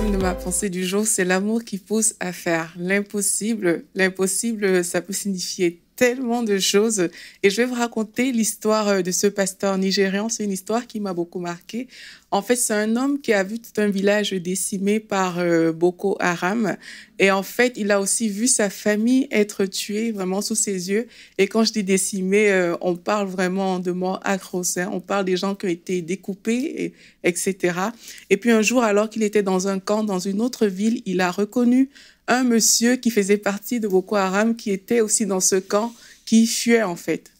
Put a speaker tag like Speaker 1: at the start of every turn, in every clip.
Speaker 1: de ma pensée du jour, c'est l'amour qui pousse à faire l'impossible. L'impossible, ça peut signifier tellement de choses. Et je vais vous raconter l'histoire euh, de ce pasteur nigérian. C'est une histoire qui m'a beaucoup marqué En fait, c'est un homme qui a vu tout un village décimé par euh, Boko Haram. Et en fait, il a aussi vu sa famille être tuée vraiment sous ses yeux. Et quand je dis décimé, euh, on parle vraiment de mort atroce. On parle des gens qui ont été découpés, etc. Et puis un jour, alors qu'il était dans un camp dans une autre ville, il a reconnu un monsieur qui faisait partie de Boko Haram qui était aussi dans ce camp, qui fuyait en fait.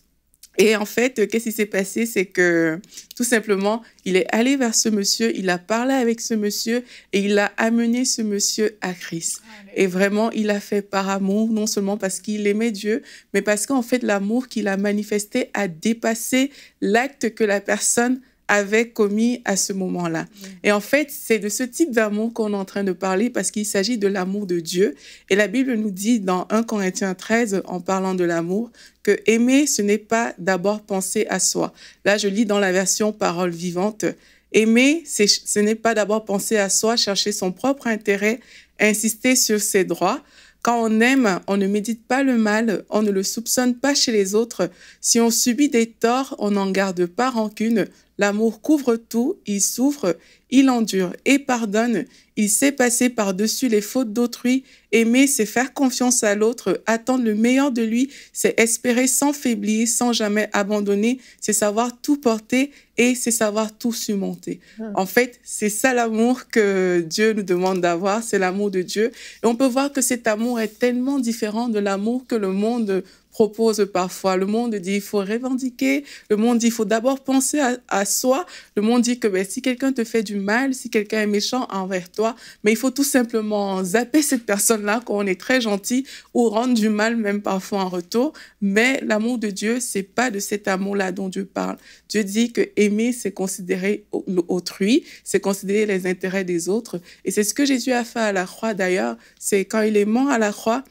Speaker 1: Et en fait, euh, qu'est-ce qui s'est passé C'est que tout simplement, il est allé vers ce monsieur, il a parlé avec ce monsieur et il a amené ce monsieur à Christ. Et vraiment, il a fait par amour, non seulement parce qu'il aimait Dieu, mais parce qu'en fait, l'amour qu'il a manifesté a dépassé l'acte que la personne avait commis à ce moment-là. Mm. Et en fait, c'est de ce type d'amour qu'on est en train de parler parce qu'il s'agit de l'amour de Dieu. Et la Bible nous dit dans 1 Corinthiens 13, en parlant de l'amour, que aimer, ce n'est pas d'abord penser à soi. Là, je lis dans la version parole vivante. Aimer, ce n'est pas d'abord penser à soi, chercher son propre intérêt, insister sur ses droits. Quand on aime, on ne médite pas le mal, on ne le soupçonne pas chez les autres. Si on subit des torts, on n'en garde pas rancune. L'amour couvre tout, il souffre, il endure et pardonne, il sait passer par-dessus les fautes d'autrui, aimer, c'est faire confiance à l'autre, attendre le meilleur de lui, c'est espérer sans faiblir, sans jamais abandonner, c'est savoir tout porter et c'est savoir tout surmonter. Ah. En fait, c'est ça l'amour que Dieu nous demande d'avoir, c'est l'amour de Dieu. Et on peut voir que cet amour est tellement différent de l'amour que le monde propose parfois. Le monde dit il faut revendiquer, le monde dit il faut d'abord penser à, soi, le monde dit que ben, si quelqu'un te fait du mal, si quelqu'un est méchant envers toi, mais il faut tout simplement zapper cette personne-là quand on est très gentil ou rendre du mal même parfois en retour. Mais l'amour de Dieu, c'est pas de cet amour-là dont Dieu parle. Dieu dit que aimer, c'est considérer autrui, c'est considérer les intérêts des autres. Et c'est ce que Jésus a fait à la croix d'ailleurs, c'est quand il est mort à la croix,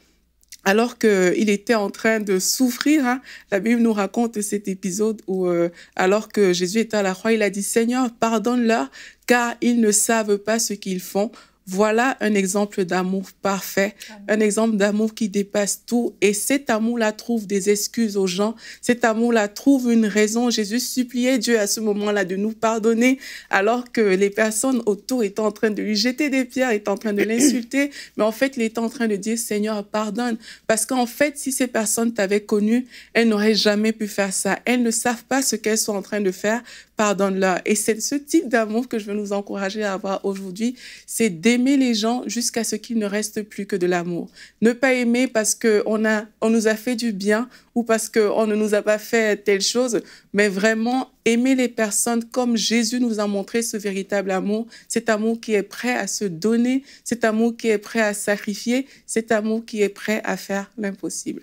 Speaker 1: alors qu'il était en train de souffrir. Hein, la Bible nous raconte cet épisode où, euh, alors que Jésus était à la croix, il a dit, Seigneur, pardonne-leur, car ils ne savent pas ce qu'ils font. Voilà un exemple d'amour parfait, un exemple d'amour qui dépasse tout. Et cet amour-là trouve des excuses aux gens, cet amour-là trouve une raison. Jésus suppliait Dieu à ce moment-là de nous pardonner, alors que les personnes autour étaient en train de lui jeter des pierres, étaient en train de l'insulter. Mais en fait, il était en train de dire, Seigneur, pardonne. Parce qu'en fait, si ces personnes t'avaient connu, elles n'auraient jamais pu faire ça. Elles ne savent pas ce qu'elles sont en train de faire pardonne-leur. Et c'est ce type d'amour que je veux nous encourager à avoir aujourd'hui, c'est d'aimer les gens jusqu'à ce qu'il ne reste plus que de l'amour. Ne pas aimer parce qu'on on nous a fait du bien ou parce qu'on ne nous a pas fait telle chose, mais vraiment aimer les personnes comme Jésus nous a montré ce véritable amour, cet amour qui est prêt à se donner, cet amour qui est prêt à sacrifier, cet amour qui est prêt à faire l'impossible.